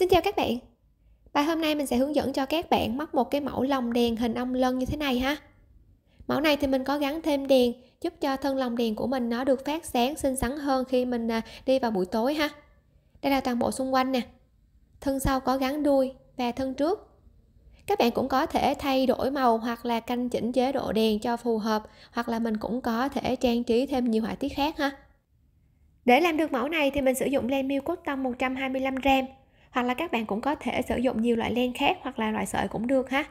Xin chào các bạn Bài hôm nay mình sẽ hướng dẫn cho các bạn móc một cái mẫu lồng đèn hình ong lân như thế này ha Mẫu này thì mình có gắn thêm đèn giúp cho thân lồng đèn của mình nó được phát sáng xinh xắn hơn khi mình à, đi vào buổi tối ha Đây là toàn bộ xung quanh nè Thân sau có gắn đuôi và thân trước các bạn cũng có thể thay đổi màu hoặc là canh chỉnh chế độ đèn cho phù hợp hoặc là mình cũng có thể trang trí thêm nhiều họa tiết khác ha để làm được mẫu này thì mình sử dụng len miêu cốt tông 125 gram hoặc là các bạn cũng có thể sử dụng nhiều loại len khác hoặc là loại sợi cũng được ha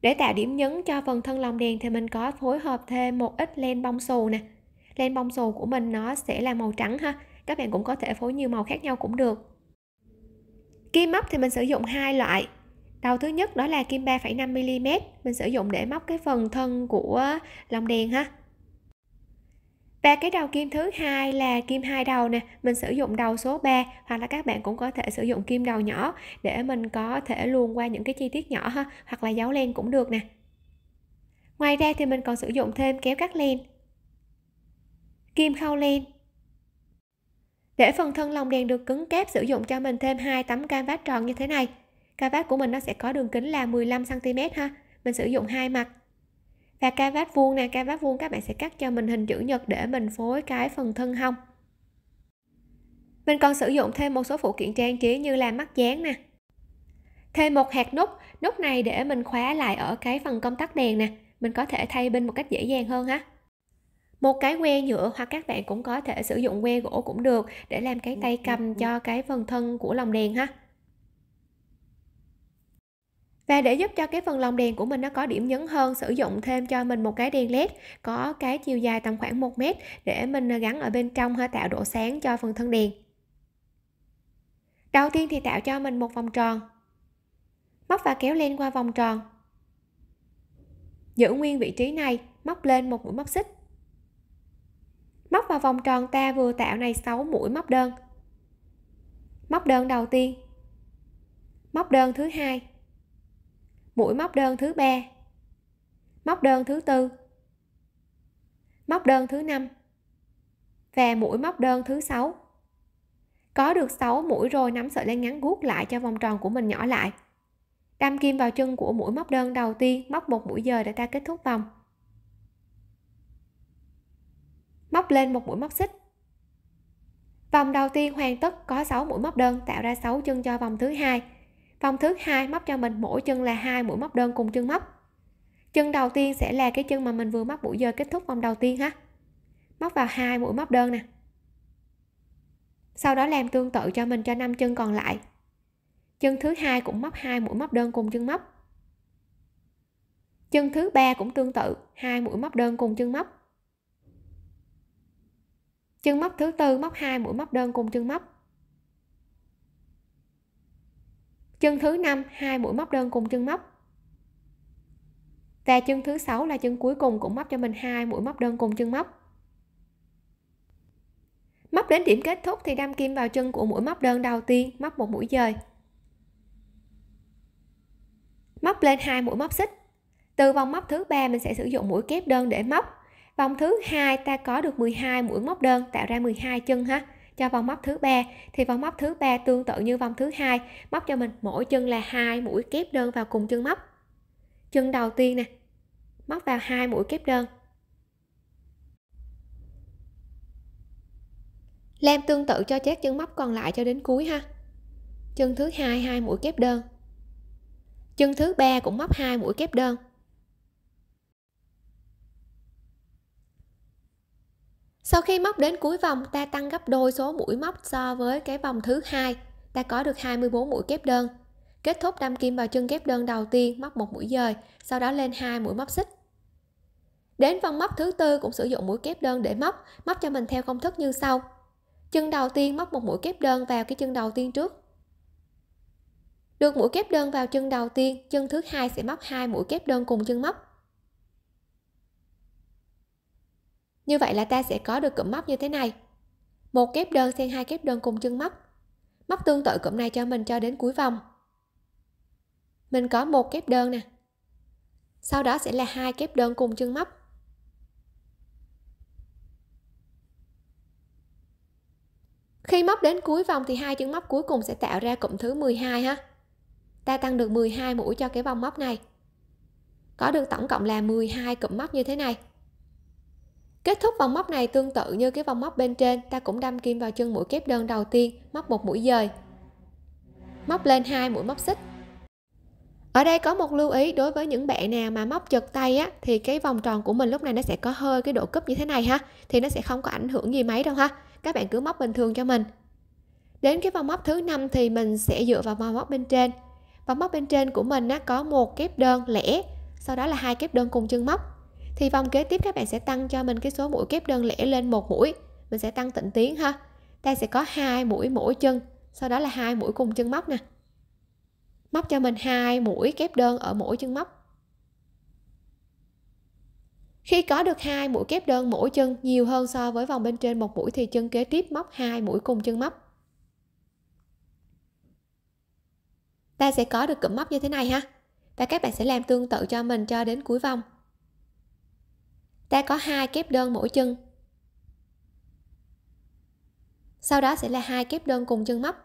để tạo điểm nhấn cho phần thân lồng đèn thì mình có phối hợp thêm một ít len bông xù nè len bông xù của mình nó sẽ là màu trắng ha các bạn cũng có thể phối nhiều màu khác nhau cũng được kim móc thì mình sử dụng hai loại đầu thứ nhất đó là kim 3,5 mm mình sử dụng để móc cái phần thân của lồng đèn ha và cái đầu kim thứ hai là kim hai đầu nè mình sử dụng đầu số 3 hoặc là các bạn cũng có thể sử dụng kim đầu nhỏ để mình có thể luồn qua những cái chi tiết nhỏ ha hoặc là dấu len cũng được nè ngoài ra thì mình còn sử dụng thêm kéo cắt len kim khâu len để phần thân lồng đèn được cứng cáp sử dụng cho mình thêm hai tấm canvas tròn như thế này canvas của mình nó sẽ có đường kính là 15 cm ha mình sử dụng hai mặt và ca vát vuông nè ca vát vuông các bạn sẽ cắt cho mình hình chữ nhật để mình phối cái phần thân hông mình còn sử dụng thêm một số phụ kiện trang trí như là mắt dán nè thêm một hạt nút nút này để mình khóa lại ở cái phần công tắc đèn nè mình có thể thay bên một cách dễ dàng hơn ha một cái que nhựa hoặc các bạn cũng có thể sử dụng que gỗ cũng được để làm cái tay cầm cho cái phần thân của lồng đèn ha và để giúp cho cái phần lòng đèn của mình nó có điểm nhấn hơn sử dụng thêm cho mình một cái đèn led có cái chiều dài tầm khoảng 1 mét để mình à, gắn ở bên trong ha tạo độ sáng cho phần thân đèn đầu tiên thì tạo cho mình một vòng tròn móc và kéo len qua vòng tròn giữ nguyên vị trí này móc lên một mũi móc xích móc vào vòng tròn ta vừa tạo này 6 mũi móc đơn móc đơn đầu tiên móc đơn thứ hai mũi móc đơn thứ ba móc đơn thứ tư móc đơn thứ năm và mũi móc đơn thứ sáu có được 6 mũi rồi nắm sợi len ngắn guốc lại cho vòng tròn của mình nhỏ lại đâm kim vào chân của mũi móc đơn đầu tiên móc một mũi dời để ta kết thúc vòng móc lên một mũi móc xích vòng đầu tiên hoàn tất có 6 mũi móc đơn tạo ra 6 chân cho vòng thứ hai vòng thứ hai móc cho mình mỗi chân là hai mũi móc đơn cùng chân móc chân đầu tiên sẽ là cái chân mà mình vừa móc mũi giờ kết thúc vòng đầu tiên ha móc vào hai mũi móc đơn nè sau đó làm tương tự cho mình cho năm chân còn lại chân thứ hai cũng móc hai mũi móc đơn cùng chân móc chân thứ ba cũng tương tự hai mũi móc đơn cùng chân móc chân móc thứ tư móc hai mũi móc đơn cùng chân móc chân thứ năm hai mũi móc đơn cùng chân móc và chân thứ sáu là chân cuối cùng cũng móc cho mình hai mũi móc đơn cùng chân móc móc đến điểm kết thúc thì đâm kim vào chân của mũi móc đơn đầu tiên móc một mũi dời móc lên hai mũi móc xích từ vòng móc thứ ba mình sẽ sử dụng mũi kép đơn để móc vòng thứ hai ta có được 12 mũi móc đơn tạo ra 12 chân ha cho vòng móc thứ ba thì vòng móc thứ ba tương tự như vòng thứ hai móc cho mình mỗi chân là hai mũi kép đơn vào cùng chân móc chân đầu tiên nè móc vào hai mũi kép đơn làm tương tự cho các chân móc còn lại cho đến cuối ha chân thứ hai hai mũi kép đơn chân thứ ba cũng móc hai mũi kép đơn sau khi móc đến cuối vòng ta tăng gấp đôi số mũi móc so với cái vòng thứ hai ta có được 24 mũi kép đơn kết thúc đâm kim vào chân kép đơn đầu tiên móc một mũi dời sau đó lên hai mũi móc xích đến vòng móc thứ tư cũng sử dụng mũi kép đơn để móc móc cho mình theo công thức như sau chân đầu tiên móc một mũi kép đơn vào cái chân đầu tiên trước được mũi kép đơn vào chân đầu tiên chân thứ hai sẽ móc hai mũi kép đơn cùng chân móc Như vậy là ta sẽ có được cụm móc như thế này. Một kép đơn xen hai kép đơn cùng chân móc. Móc tương tự cụm này cho mình cho đến cuối vòng. Mình có một kép đơn nè. Sau đó sẽ là hai kép đơn cùng chân móc. Khi móc đến cuối vòng thì hai chân móc cuối cùng sẽ tạo ra cụm thứ 12 ha. Ta tăng được 12 mũi cho cái vòng móc này. Có được tổng cộng là 12 cụm móc như thế này. Kết thúc vòng móc này tương tự như cái vòng móc bên trên, ta cũng đâm kim vào chân mũi kép đơn đầu tiên, móc một mũi dời. Móc lên hai mũi móc xích. Ở đây có một lưu ý đối với những bạn nào mà móc chật tay á thì cái vòng tròn của mình lúc này nó sẽ có hơi cái độ cúp như thế này ha, thì nó sẽ không có ảnh hưởng gì mấy đâu ha. Các bạn cứ móc bình thường cho mình. Đến cái vòng móc thứ năm thì mình sẽ dựa vào vòng móc bên trên. Vòng móc bên trên của mình á có một kép đơn lẻ, sau đó là hai kép đơn cùng chân móc thì vòng kế tiếp các bạn sẽ tăng cho mình cái số mũi kép đơn lẻ lên một mũi mình sẽ tăng tịnh tiến ha ta sẽ có hai mũi mỗi chân sau đó là hai mũi cùng chân móc nè móc cho mình hai mũi kép đơn ở mỗi chân móc khi có được hai mũi kép đơn mỗi chân nhiều hơn so với vòng bên trên một mũi thì chân kế tiếp móc hai mũi cùng chân móc ta sẽ có được cụm móc như thế này ha và các bạn sẽ làm tương tự cho mình cho đến cuối vòng ta có hai kép đơn mỗi chân sau đó sẽ là hai kép đơn cùng chân móc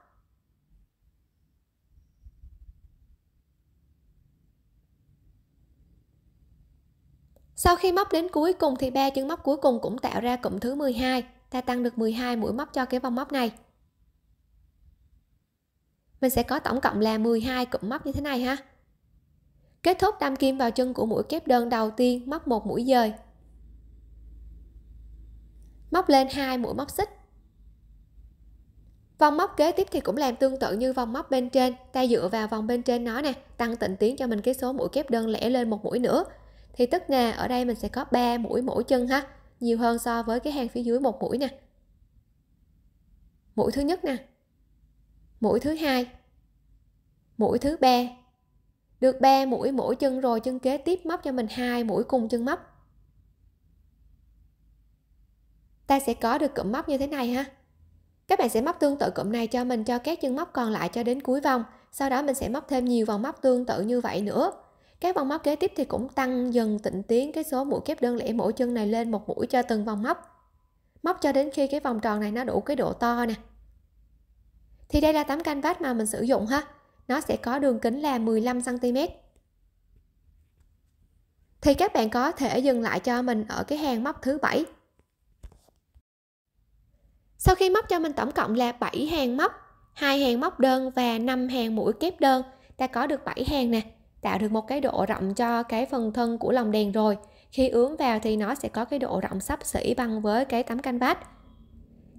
Sau khi móc đến cuối cùng thì ba chân móc cuối cùng cũng tạo ra cụm thứ 12, ta tăng được 12 mũi móc cho cái vòng móc này. Mình sẽ có tổng cộng là 12 cụm móc như thế này ha. Kết thúc đâm kim vào chân của mũi kép đơn đầu tiên, móc một mũi dời, móc lên hai mũi móc xích vòng móc kế tiếp thì cũng làm tương tự như vòng móc bên trên ta dựa vào vòng bên trên nó nè tăng tịnh tiến cho mình cái số mũi kép đơn lẻ lên một mũi nữa thì tức là ở đây mình sẽ có 3 mũi mỗi chân ha nhiều hơn so với cái hàng phía dưới một mũi nè mũi thứ nhất nè mũi thứ hai mũi thứ ba được 3 mũi mỗi chân rồi chân kế tiếp móc cho mình hai mũi cùng chân móc ta sẽ có được cụm móc như thế này ha các bạn sẽ móc tương tự cụm này cho mình cho các chân móc còn lại cho đến cuối vòng sau đó mình sẽ móc thêm nhiều vòng móc tương tự như vậy nữa các vòng móc kế tiếp thì cũng tăng dần tịnh tiến cái số mũi kép đơn lẻ mỗi chân này lên một mũi cho từng vòng móc móc cho đến khi cái vòng tròn này nó đủ cái độ to nè thì đây là tấm canvas mà mình sử dụng ha nó sẽ có đường kính là 15 cm thì các bạn có thể dừng lại cho mình ở cái hàng móc thứ bảy sau khi móc cho mình tổng cộng là 7 hàng móc, hai hàng móc đơn và 5 hàng mũi kép đơn, ta có được 7 hàng nè, tạo được một cái độ rộng cho cái phần thân của lồng đèn rồi. Khi ướm vào thì nó sẽ có cái độ rộng sắp xỉ bằng với cái tấm canh bát.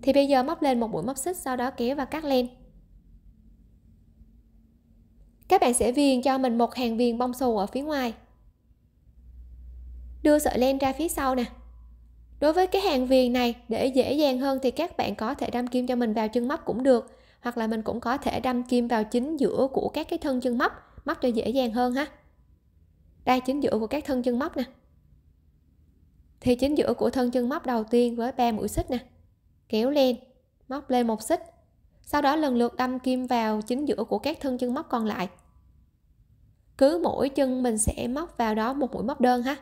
Thì bây giờ móc lên một mũi móc xích sau đó kéo và cắt len. Các bạn sẽ viền cho mình một hàng viền bông xù ở phía ngoài. Đưa sợi len ra phía sau nè, Đối với cái hàng viền này để dễ dàng hơn thì các bạn có thể đâm kim cho mình vào chân móc cũng được hoặc là mình cũng có thể đâm kim vào chính giữa của các cái thân chân móc móc cho dễ dàng hơn ha đây chính giữa của các thân chân móc nè thì chính giữa của thân chân móc đầu tiên với ba mũi xích nè kéo lên móc lên một xích sau đó lần lượt đâm kim vào chính giữa của các thân chân móc còn lại cứ mỗi chân mình sẽ móc vào đó một mũi móc đơn ha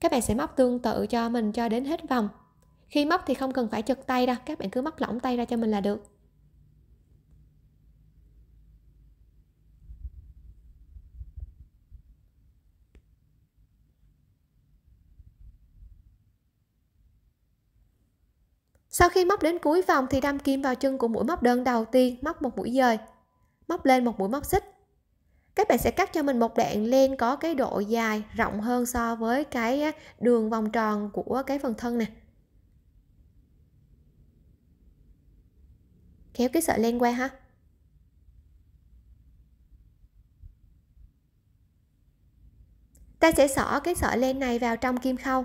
các bạn sẽ móc tương tự cho mình cho đến hết vòng khi móc thì không cần phải chật tay đâu các bạn cứ móc lỏng tay ra cho mình là được Sau khi móc đến cuối vòng thì đâm kim vào chân của mũi móc đơn đầu tiên, móc một mũi dời, móc lên một mũi móc xích, các bạn sẽ cắt cho mình một đoạn len có cái độ dài rộng hơn so với cái đường vòng tròn của cái phần thân nè kéo cái sợi len qua ha ta sẽ xỏ cái sợi len này vào trong kim khâu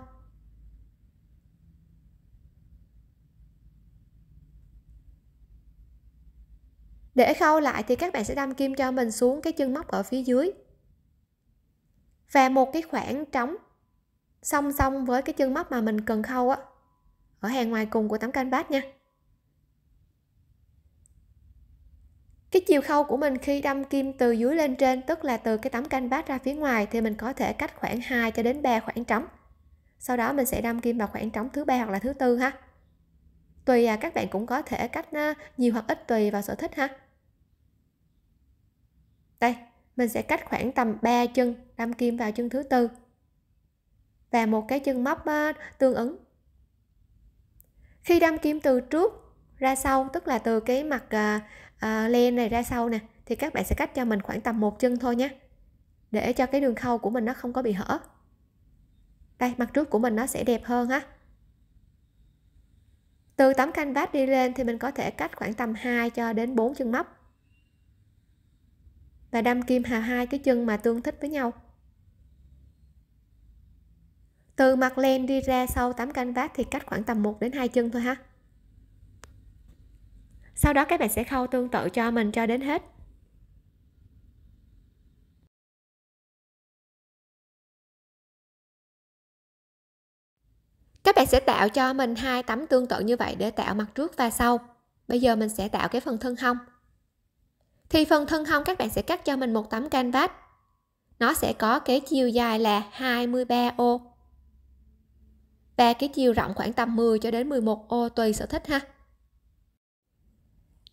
để khâu lại thì các bạn sẽ đâm kim cho mình xuống cái chân móc ở phía dưới và một cái khoảng trống song song với cái chân móc mà mình cần khâu á ở hàng ngoài cùng của tấm canvas nha cái chiều khâu của mình khi đâm kim từ dưới lên trên tức là từ cái tấm canvas ra phía ngoài thì mình có thể cách khoảng 2 cho đến 3 khoảng trống sau đó mình sẽ đâm kim vào khoảng trống thứ ba hoặc là thứ tư ha tùy à các bạn cũng có thể cách à, nhiều hoặc ít tùy vào sở thích ha đây, mình sẽ cách khoảng tầm 3 chân đâm kim vào chân thứ tư và một cái chân móc tương ứng. Khi đâm kim từ trước ra sau, tức là từ cái mặt à, à, len này ra sau nè, thì các bạn sẽ cách cho mình khoảng tầm một chân thôi nhé. Để cho cái đường khâu của mình nó không có bị hở. Đây, mặt trước của mình nó sẽ đẹp hơn ha. Từ tấm canvas đi lên thì mình có thể cách khoảng tầm 2 cho đến 4 chân móc và đâm kim hà hai cái chân mà tương thích với nhau từ mặt len đi ra sau 8 canh vát thì cách khoảng tầm 1 đến 2 chân thôi ha sau đó các bạn sẽ khâu tương tự cho mình cho đến hết các bạn sẽ tạo cho mình hai tấm tương tự như vậy để tạo mặt trước và sau bây giờ mình sẽ tạo cái phần thân hông thì phần thân hông các bạn sẽ cắt cho mình một tấm canvas nó sẽ có cái chiều dài là 23 ô và cái chiều rộng khoảng tầm 10 cho đến 11 ô tùy sở thích ha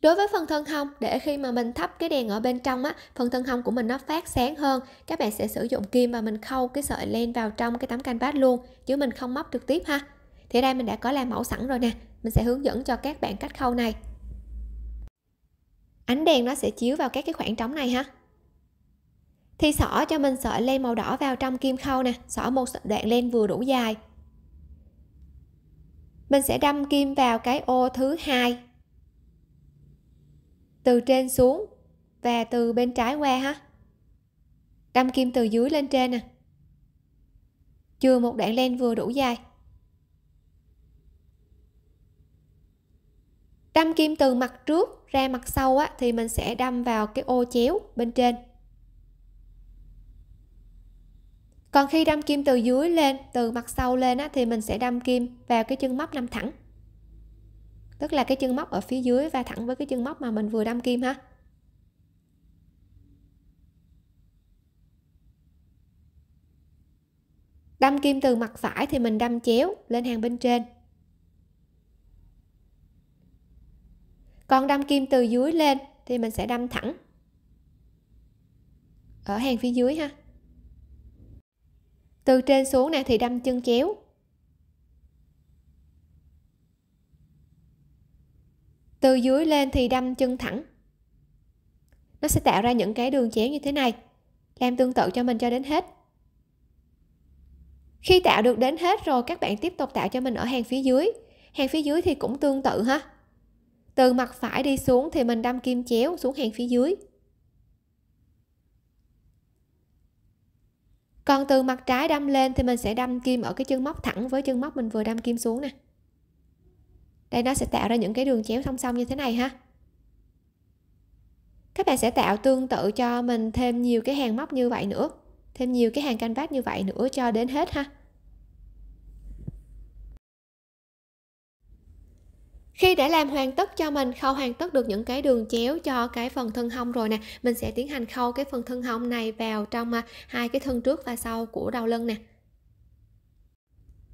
Đối với phần thân hông, để khi mà mình thắp cái đèn ở bên trong á, phần thân hông của mình nó phát sáng hơn. Các bạn sẽ sử dụng kim và mình khâu cái sợi len vào trong cái tấm canvas luôn, chứ mình không móc trực tiếp ha. Thì đây mình đã có làm mẫu sẵn rồi nè, mình sẽ hướng dẫn cho các bạn cách khâu này ánh đèn nó sẽ chiếu vào các cái khoảng trống này ha thì xỏ cho mình sợi len màu đỏ vào trong kim khâu nè xỏ một đoạn len vừa đủ dài mình sẽ đâm kim vào cái ô thứ hai từ trên xuống và từ bên trái qua ha đâm kim từ dưới lên trên nè chừa một đoạn len vừa đủ dài đâm kim từ mặt trước ra mặt sau á, thì mình sẽ đâm vào cái ô chéo bên trên còn khi đâm kim từ dưới lên từ mặt sau lên á, thì mình sẽ đâm kim vào cái chân móc nằm thẳng tức là cái chân móc ở phía dưới và thẳng với cái chân móc mà mình vừa đâm kim ha đâm kim từ mặt phải thì mình đâm chéo lên hàng bên trên còn đâm kim từ dưới lên thì mình sẽ đâm thẳng ở hàng phía dưới ha từ trên xuống này thì đâm chân chéo từ dưới lên thì đâm chân thẳng nó sẽ tạo ra những cái đường chéo như thế này làm tương tự cho mình cho đến hết khi tạo được đến hết rồi các bạn tiếp tục tạo cho mình ở hàng phía dưới hàng phía dưới thì cũng tương tự ha từ mặt phải đi xuống thì mình đâm kim chéo xuống hàng phía dưới còn từ mặt trái đâm lên thì mình sẽ đâm kim ở cái chân móc thẳng với chân móc mình vừa đâm kim xuống nè đây nó sẽ tạo ra những cái đường chéo song song như thế này ha các bạn sẽ tạo tương tự cho mình thêm nhiều cái hàng móc như vậy nữa thêm nhiều cái hàng canh canvas như vậy nữa cho đến hết ha khi đã làm hoàn tất cho mình khâu hoàn tất được những cái đường chéo cho cái phần thân hông rồi nè mình sẽ tiến hành khâu cái phần thân hông này vào trong à, hai cái thân trước và sau của đầu lưng nè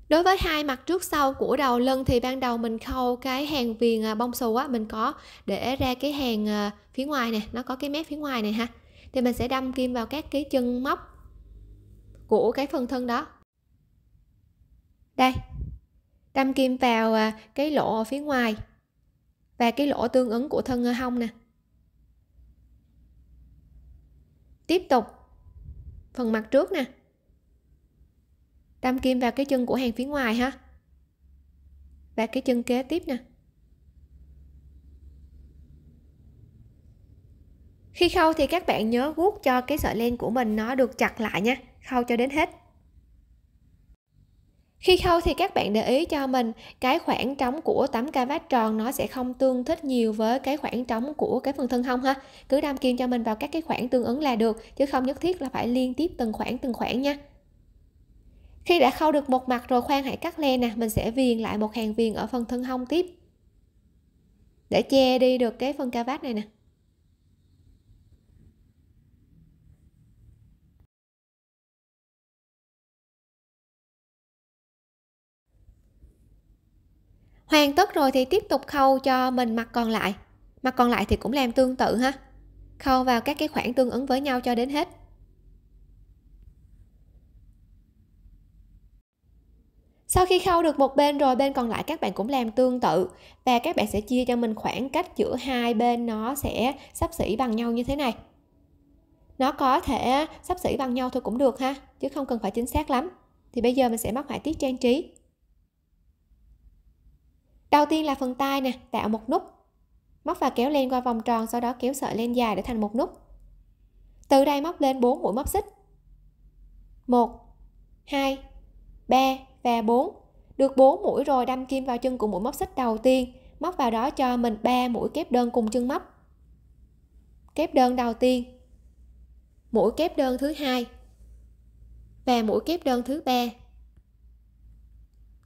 Đối với hai mặt trước sau của đầu lưng thì ban đầu mình khâu cái hàng viền à, bông xù á, mình có để ra cái hàng à, phía ngoài nè, nó có cái mép phía ngoài này ha. Thì mình sẽ đâm kim vào các cái chân móc của cái phần thân đó. Đây, đâm kim vào à, cái lỗ ở phía ngoài và cái lỗ tương ứng của thân hông nè tiếp tục phần mặt trước nè đâm kim vào cái chân của hàng phía ngoài ha và cái chân kế tiếp nè khi khâu thì các bạn nhớ guốc cho cái sợi len của mình nó được chặt lại nha khâu cho đến hết khi khâu thì các bạn để ý cho mình cái khoảng trống của tấm ca vát tròn nó sẽ không tương thích nhiều với cái khoảng trống của cái phần thân hông ha cứ đâm kim cho mình vào các cái khoảng tương ứng là được chứ không nhất thiết là phải liên tiếp từng khoảng từng khoảng nha khi đã khâu được một mặt rồi khoan hãy cắt len nè mình sẽ viền lại một hàng viền ở phần thân hông tiếp để che đi được cái phần ca vát này nè hoàn tất rồi thì tiếp tục khâu cho mình mặt còn lại mặt còn lại thì cũng làm tương tự ha khâu vào các cái khoảng tương ứng với nhau cho đến hết sau khi khâu được một bên rồi bên còn lại các bạn cũng làm tương tự và các bạn sẽ chia cho mình khoảng cách giữa hai bên nó sẽ sắp xỉ bằng nhau như thế này nó có thể sắp xỉ bằng nhau thôi cũng được ha chứ không cần phải chính xác lắm thì bây giờ mình sẽ móc họa tiết trang trí đầu tiên là phần tay nè tạo một nút móc và kéo lên qua vòng tròn sau đó kéo sợi lên dài để thành một nút từ đây móc lên 4 mũi móc xích 1 2 3 và 4 được 4 mũi rồi đâm kim vào chân của mũi móc xích đầu tiên móc vào đó cho mình 3 mũi kép đơn cùng chân móc kép đơn đầu tiên mũi kép đơn thứ hai và mũi kép đơn thứ ba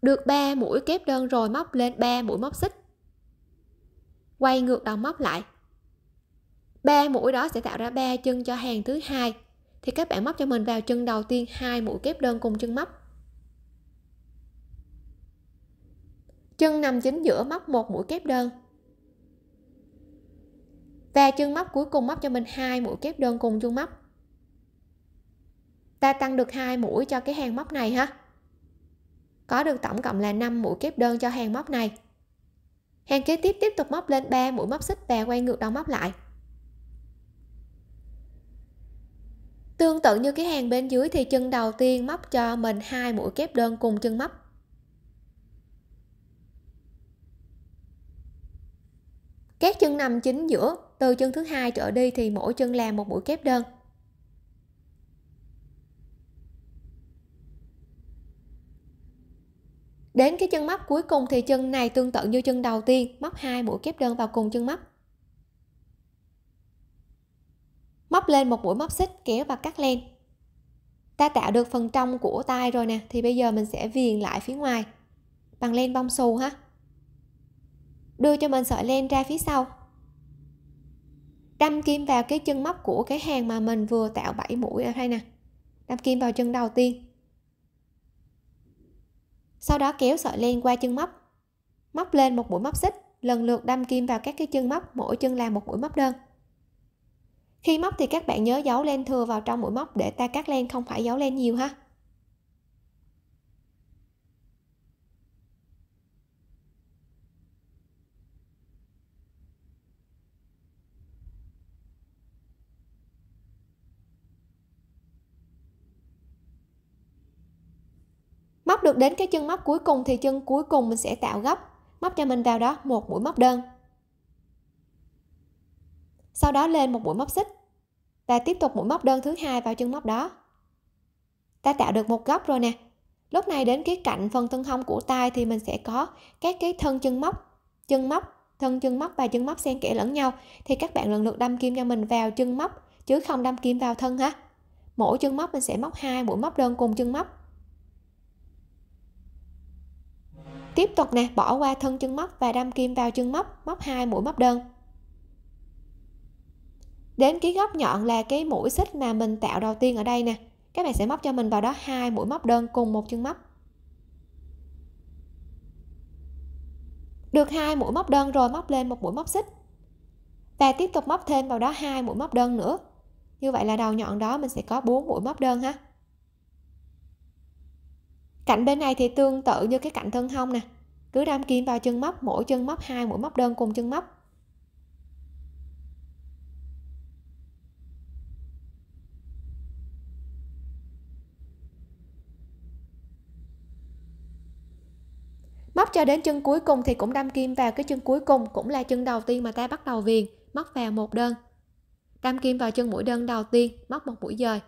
được 3 mũi kép đơn rồi móc lên 3 mũi móc xích quay ngược đầu móc lại 3 mũi đó sẽ tạo ra 3 chân cho hàng thứ hai thì các bạn móc cho mình vào chân đầu tiên hai mũi kép đơn cùng chân móc chân nằm chính giữa móc một mũi kép đơn và chân móc cuối cùng móc cho mình hai mũi kép đơn cùng chân móc ta tăng được hai mũi cho cái hàng móc này ha có được tổng cộng là 5 mũi kép đơn cho hàng móc này hàng kế tiếp tiếp tục móc lên 3 mũi móc xích và quay ngược đầu móc lại tương tự như cái hàng bên dưới thì chân đầu tiên móc cho mình hai mũi kép đơn cùng chân móc các chân nằm chính giữa từ chân thứ hai trở đi thì mỗi chân làm một mũi kép đơn Đến cái chân móc cuối cùng thì chân này tương tự như chân đầu tiên, móc hai mũi kép đơn vào cùng chân móc. Móc lên một mũi móc xích kéo và cắt len. Ta tạo được phần trong của tay rồi nè, thì bây giờ mình sẽ viền lại phía ngoài bằng len bông xù ha. Đưa cho mình sợi len ra phía sau. Đâm kim vào cái chân móc của cái hàng mà mình vừa tạo 7 mũi ở đây nè. Đâm kim vào chân đầu tiên sau đó kéo sợi len qua chân móc móc lên một mũi móc xích lần lượt đâm kim vào các cái chân móc mỗi chân là một mũi móc đơn khi móc thì các bạn nhớ giấu len thừa vào trong mũi móc để ta cắt len không phải giấu len nhiều ha được đến cái chân móc cuối cùng thì chân cuối cùng mình sẽ tạo góc móc cho mình vào đó một mũi móc đơn sau đó lên một mũi móc xích và tiếp tục mũi móc đơn thứ hai vào chân móc đó ta tạo được một góc rồi nè lúc này đến cái cạnh phần thân hông của tay thì mình sẽ có các cái thân chân móc chân móc thân chân móc và chân móc xen kẽ lẫn nhau thì các bạn lần lượt đâm kim cho mình vào chân móc chứ không đâm kim vào thân ha mỗi chân móc mình sẽ móc hai mũi móc đơn cùng chân móc tiếp tục nè bỏ qua thân chân móc và đâm kim vào chân móc móc hai mũi móc đơn đến cái góc nhọn là cái mũi xích mà mình tạo đầu tiên ở đây nè các bạn sẽ móc cho mình vào đó hai mũi móc đơn cùng một chân móc được hai mũi móc đơn rồi móc lên một mũi móc xích và tiếp tục móc thêm vào đó hai mũi móc đơn nữa như vậy là đầu nhọn đó mình sẽ có bốn mũi móc đơn ha cạnh bên này thì tương tự như cái cạnh thân hông nè cứ đâm kim vào chân móc mỗi chân móc hai mũi móc đơn cùng chân móc móc cho đến chân cuối cùng thì cũng đâm kim vào cái chân cuối cùng cũng là chân đầu tiên mà ta bắt đầu viền móc vào một đơn đâm kim vào chân mũi đơn đầu tiên móc một mũi dời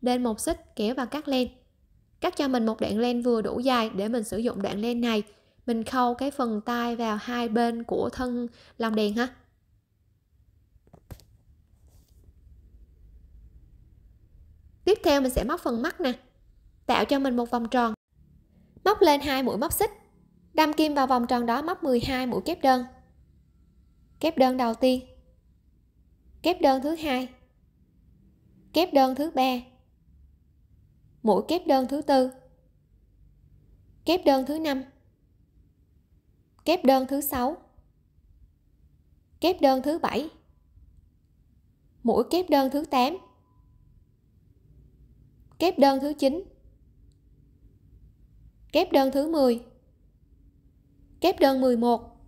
lên một xích kéo vào cắt len cắt cho mình một đoạn len vừa đủ dài để mình sử dụng đoạn len này mình khâu cái phần tay vào hai bên của thân lòng đèn ha tiếp theo mình sẽ móc phần mắt nè tạo cho mình một vòng tròn móc lên hai mũi móc xích đâm kim vào vòng tròn đó móc 12 mũi kép đơn kép đơn đầu tiên kép đơn thứ hai kép đơn thứ ba mũi kép đơn thứ tư kép đơn thứ năm kép đơn thứ sáu kép đơn thứ bảy mũi kép đơn thứ tám, kép đơn thứ chín, kép đơn thứ 10 kép đơn 11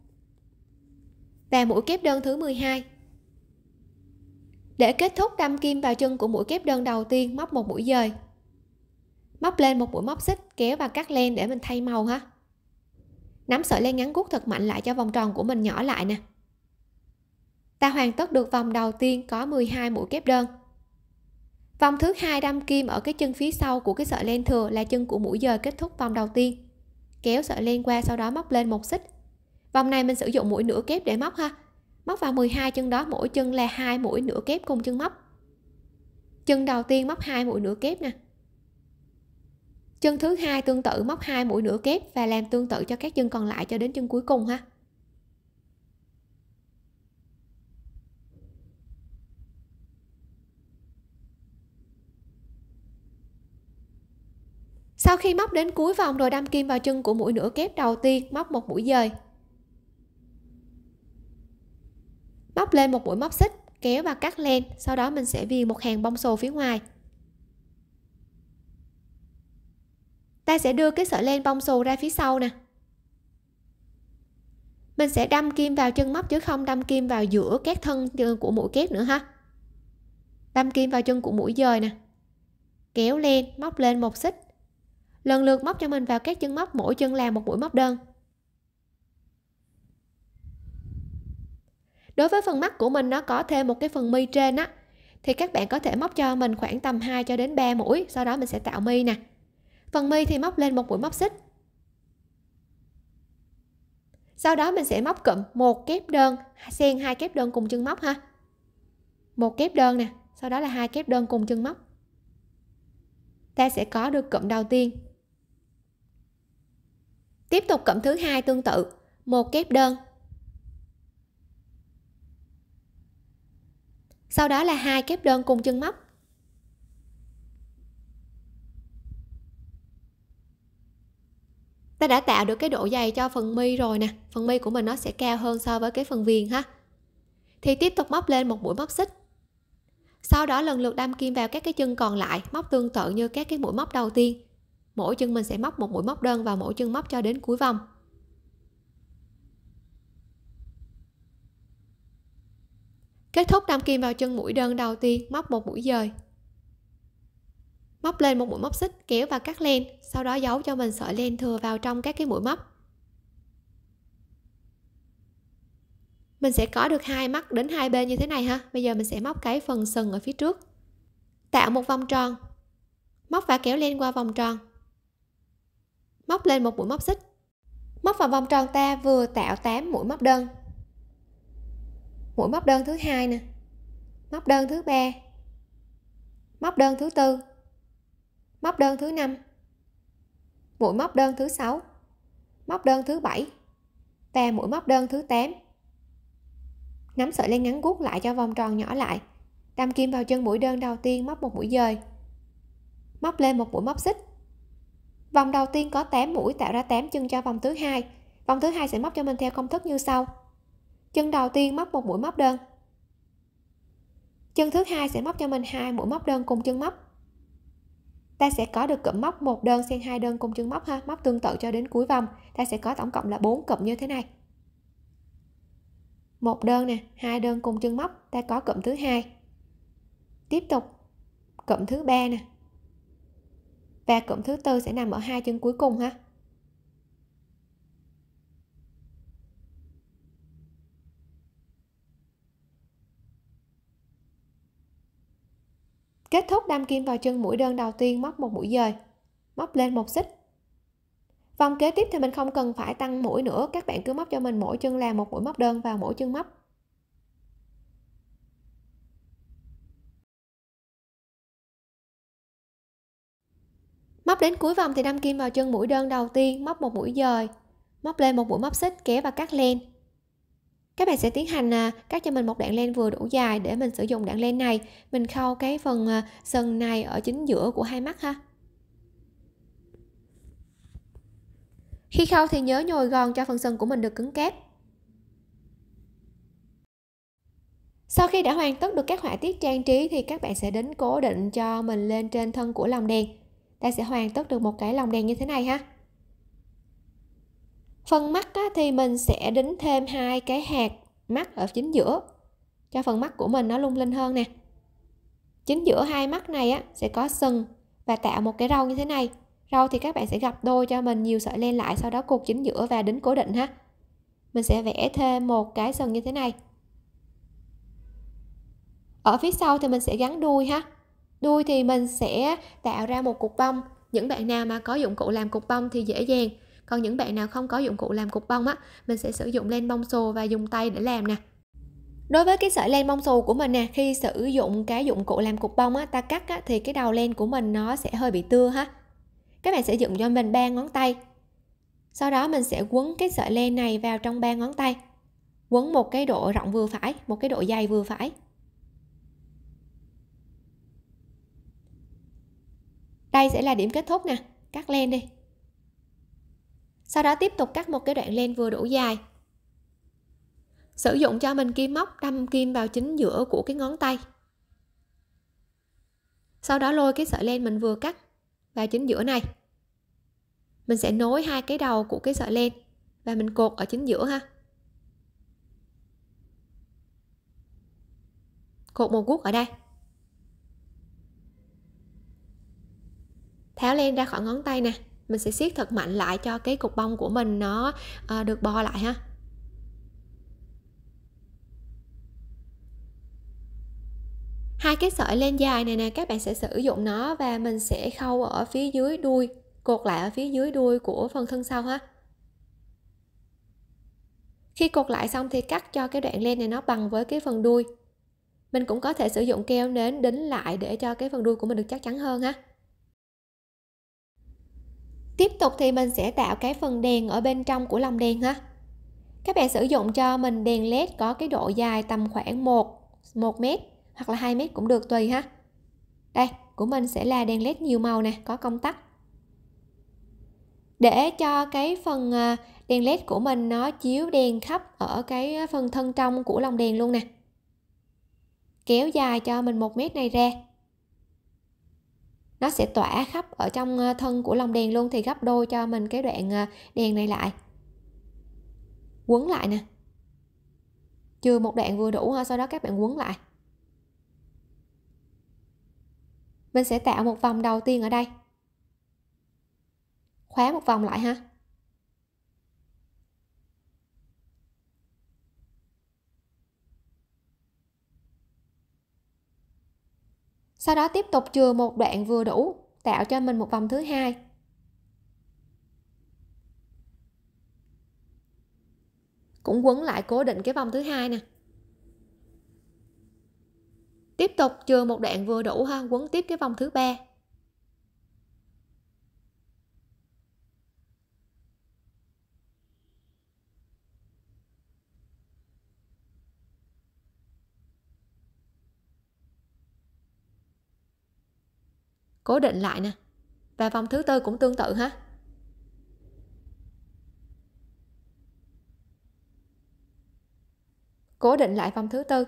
và mũi kép đơn thứ 12 để kết thúc đâm kim vào chân của mũi kép đơn đầu tiên móc một mũi dời móc lên một mũi móc xích kéo và cắt len để mình thay màu ha nắm sợi len ngắn gút thật mạnh lại cho vòng tròn của mình nhỏ lại nè ta hoàn tất được vòng đầu tiên có 12 mũi kép đơn vòng thứ hai đâm kim ở cái chân phía sau của cái sợi len thừa là chân của mũi giờ kết thúc vòng đầu tiên kéo sợi len qua sau đó móc lên một xích vòng này mình sử dụng mũi nửa kép để móc ha móc vào 12 chân đó mỗi chân là hai mũi nửa kép cùng chân móc chân đầu tiên móc hai mũi nửa kép nè chân thứ hai tương tự móc hai mũi nửa kép và làm tương tự cho các chân còn lại cho đến chân cuối cùng ha sau khi móc đến cuối vòng rồi đâm kim vào chân của mũi nửa kép đầu tiên móc một mũi dời móc lên một mũi móc xích kéo và cắt len sau đó mình sẽ viền một hàng bông xù phía ngoài ta sẽ đưa cái sợi len bông xù ra phía sau nè mình sẽ đâm kim vào chân móc chứ không đâm kim vào giữa các thân của mũi kép nữa ha đâm kim vào chân của mũi dời nè kéo lên móc lên một xích lần lượt móc cho mình vào các chân móc mỗi chân làm một mũi móc đơn đối với phần mắt của mình nó có thêm một cái phần mi trên á thì các bạn có thể móc cho mình khoảng tầm 2 cho đến 3 mũi sau đó mình sẽ tạo mi nè phần mi thì móc lên một mũi móc xích sau đó mình sẽ móc cụm một kép đơn xen hai kép đơn cùng chân móc ha một kép đơn nè sau đó là hai kép đơn cùng chân móc ta sẽ có được cụm đầu tiên tiếp tục cụm thứ hai tương tự một kép đơn sau đó là hai kép đơn cùng chân móc ta đã tạo được cái độ dày cho phần mi rồi nè phần mi của mình nó sẽ cao hơn so với cái phần viền ha thì tiếp tục móc lên một mũi móc xích sau đó lần lượt đâm kim vào các cái chân còn lại móc tương tự như các cái mũi móc đầu tiên mỗi chân mình sẽ móc một mũi móc đơn vào mỗi chân móc cho đến cuối vòng kết thúc đâm kim vào chân mũi đơn đầu tiên móc một mũi dời móc lên một mũi móc xích kéo và cắt len sau đó giấu cho mình sợi len thừa vào trong các cái mũi móc mình sẽ có được hai mắt đến hai bên như thế này ha bây giờ mình sẽ móc cái phần sừng ở phía trước tạo một vòng tròn móc và kéo len qua vòng tròn móc lên một mũi móc xích móc vào vòng tròn ta vừa tạo 8 mũi móc đơn mũi móc đơn thứ hai nè móc đơn thứ ba móc đơn thứ tư móc đơn thứ năm, mũi móc đơn thứ sáu, móc đơn thứ bảy, và mũi móc đơn thứ 8 nắm sợi len ngắn gút lại cho vòng tròn nhỏ lại đâm kim vào chân mũi đơn đầu tiên móc một mũi dời móc lên một mũi móc xích vòng đầu tiên có 8 mũi tạo ra 8 chân cho vòng thứ hai vòng thứ hai sẽ móc cho mình theo công thức như sau chân đầu tiên móc một mũi móc đơn chân thứ hai sẽ móc cho mình hai mũi móc đơn cùng chân móc ta sẽ có được cụm móc một đơn xen hai đơn cùng chân móc ha móc tương tự cho đến cuối vòng ta sẽ có tổng cộng là 4 cụm như thế này một đơn nè hai đơn cùng chân móc ta có cụm thứ hai tiếp tục cụm thứ ba nè và cụm thứ tư sẽ nằm ở hai chân cuối cùng ha kết thúc đâm kim vào chân mũi đơn đầu tiên móc một mũi dời móc lên một xích vòng kế tiếp thì mình không cần phải tăng mũi nữa các bạn cứ móc cho mình mỗi chân là một mũi móc đơn vào mỗi chân móc móc đến cuối vòng thì đâm kim vào chân mũi đơn đầu tiên móc một mũi dời móc lên một mũi móc xích kéo và cắt len các bạn sẽ tiến hành à, cắt cho mình một đoạn len vừa đủ dài để mình sử dụng đoạn len này mình khâu cái phần à, sừng này ở chính giữa của hai mắt ha khi khâu thì nhớ nhồi gòn cho phần sừng của mình được cứng cáp sau khi đã hoàn tất được các họa tiết trang trí thì các bạn sẽ đến cố định cho mình lên trên thân của lồng đèn ta sẽ hoàn tất được một cái lồng đèn như thế này ha phần mắt á, thì mình sẽ đính thêm hai cái hạt mắt ở chính giữa cho phần mắt của mình nó lung linh hơn nè chính giữa hai mắt này á, sẽ có sừng và tạo một cái râu như thế này râu thì các bạn sẽ gặp đôi cho mình nhiều sợi len lại sau đó cột chính giữa và đính cố định ha mình sẽ vẽ thêm một cái sừng như thế này ở phía sau thì mình sẽ gắn đuôi ha đuôi thì mình sẽ tạo ra một cục bông những bạn nào mà có dụng cụ làm cục bông thì dễ dàng còn những bạn nào không có dụng cụ làm cục bông á mình sẽ sử dụng len bông xô và dùng tay để làm nè Đối với cái sợi len bông xù của mình nè, khi sử dụng cái dụng cụ làm cục bông á, ta cắt á, thì cái đầu len của mình nó sẽ hơi bị tưa ha. Các bạn sẽ dùng cho mình ba ngón tay. Sau đó mình sẽ quấn cái sợi len này vào trong ba ngón tay. Quấn một cái độ rộng vừa phải, một cái độ dày vừa phải. Đây sẽ là điểm kết thúc nè, cắt len đi sau đó tiếp tục cắt một cái đoạn len vừa đủ dài sử dụng cho mình kim móc đâm kim vào chính giữa của cái ngón tay sau đó lôi cái sợi len mình vừa cắt vào chính giữa này mình sẽ nối hai cái đầu của cái sợi len và mình cột ở chính giữa ha cột một guốc ở đây tháo len ra khỏi ngón tay nè mình sẽ siết thật mạnh lại cho cái cục bông của mình nó à, được bo lại ha hai cái sợi len dài này nè các bạn sẽ sử dụng nó và mình sẽ khâu ở phía dưới đuôi cột lại ở phía dưới đuôi của phần thân sau ha khi cột lại xong thì cắt cho cái đoạn len này nó bằng với cái phần đuôi mình cũng có thể sử dụng keo nến đính lại để cho cái phần đuôi của mình được chắc chắn hơn ha tiếp tục thì mình sẽ tạo cái phần đèn ở bên trong của lòng đèn ha các bạn sử dụng cho mình đèn led có cái độ dài tầm khoảng 1 1 mét hoặc là 2 mét cũng được tùy ha đây của mình sẽ là đèn led nhiều màu nè có công tắc để cho cái phần ờ, đèn led của mình nó chiếu đèn khắp ở cái phần thân trong của lòng đèn luôn nè kéo dài cho mình một mét này ra nó sẽ tỏa khắp ở trong ờ, thân của lồng đèn luôn thì gấp đôi cho mình cái đoạn ờ, đèn này lại quấn lại nè chừa một đoạn vừa đủ sau đó các bạn quấn lại mình sẽ tạo một vòng đầu tiên ở đây khóa một vòng lại ha sau đó tiếp tục chừa một đoạn vừa đủ tạo cho mình một vòng thứ hai cũng quấn lại cố định cái vòng thứ hai nè tiếp tục chừa một đoạn vừa đủ ha quấn tiếp cái vòng thứ ba cố định lại nè và vòng thứ tư cũng tương tự ha cố định lại vòng thứ tư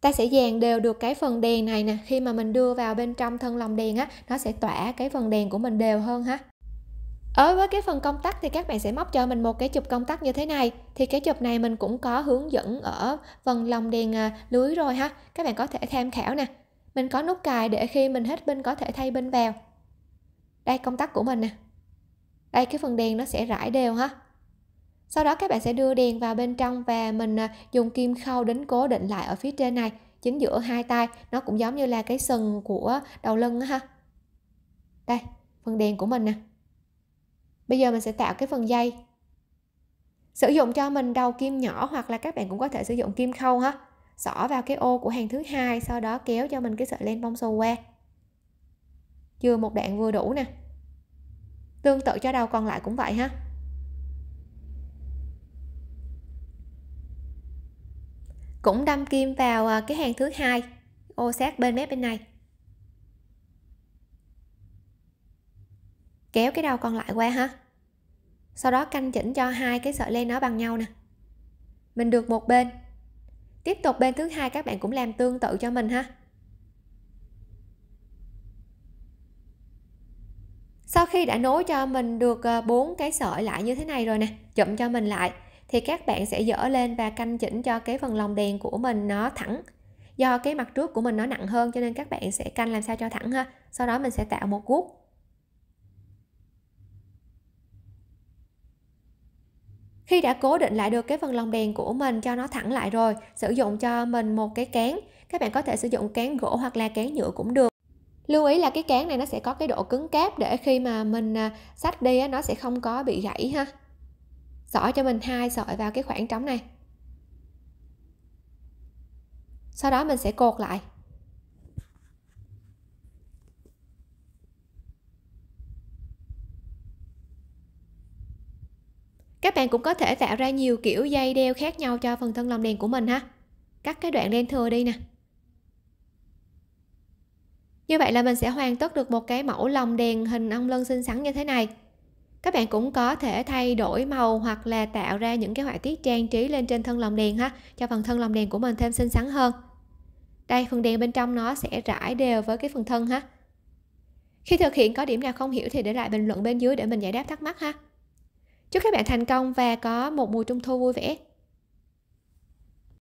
ta sẽ dàn đều được cái phần đèn này nè khi mà mình đưa vào bên trong thân lòng đèn á nó sẽ tỏa cái phần đèn của mình đều hơn ha ở ờ, với cái phần công tắc thì các bạn sẽ móc cho mình một cái chụp công tắc như thế này thì cái chụp này mình cũng có hướng dẫn ở phần lòng đèn à, lưới rồi ha các bạn có thể tham khảo nè mình có nút cài để khi mình hết pin có thể thay pin vào đây công tắc của mình nè đây cái phần đèn nó sẽ rải đều ha sau đó các bạn sẽ đưa đèn vào bên trong và mình à, dùng kim khâu đến cố định lại ở phía trên này chính giữa hai tay nó cũng giống như là cái sừng của đầu lưng ha đây phần đèn của mình nè bây giờ mình sẽ tạo cái phần dây sử dụng cho mình đầu kim nhỏ hoặc là các bạn cũng có thể sử dụng kim khâu ha xỏ vào cái ô của hàng thứ hai sau đó kéo cho mình cái sợi len bông xù qua chưa một đoạn vừa đủ nè tương tự cho đầu còn lại cũng vậy ha cũng đâm kim vào à, cái hàng thứ hai ô sát bên mép bên này kéo cái đầu còn lại qua ha sau đó canh chỉnh cho hai cái sợi len nó bằng nhau nè mình được một bên tiếp tục bên thứ hai các bạn cũng làm tương tự cho mình ha sau khi đã nối cho mình được ờ, bốn cái sợi lại như thế này rồi nè chụm cho mình lại thì các bạn sẽ dỡ lên và canh chỉnh cho cái phần lòng đèn của mình nó thẳng do cái mặt trước của mình nó nặng hơn cho nên các bạn sẽ canh làm sao cho thẳng ha sau đó mình sẽ tạo một guốc khi đã cố định lại được cái phần lòng đèn của mình cho nó thẳng lại rồi sử dụng cho mình một cái cán các bạn có thể sử dụng cán gỗ hoặc là cán nhựa cũng được lưu ý là cái cán này nó sẽ có cái độ cứng cáp để khi mà mình sách à, đi nó sẽ không có bị gãy ha xỏ cho mình hai sợi vào cái khoảng trống này sau đó mình sẽ cột lại các bạn cũng có thể tạo ra nhiều kiểu dây đeo khác nhau cho phần thân lồng đèn của mình ha cắt cái đoạn đen thừa đi nè như vậy là mình sẽ hoàn tất được một cái mẫu lồng đèn hình ong lân xinh xắn như thế này các bạn cũng có thể thay đổi màu hoặc là tạo ra những cái họa tiết trang trí lên trên thân lồng đèn ha cho phần thân lồng đèn của mình thêm xinh xắn hơn đây phần đèn bên trong nó sẽ rải đều với cái phần thân ha khi thực hiện có điểm nào không hiểu thì để lại bình luận bên dưới để mình giải đáp thắc mắc ha Chúc các bạn thành công và có một mùa trung thu vui vẻ.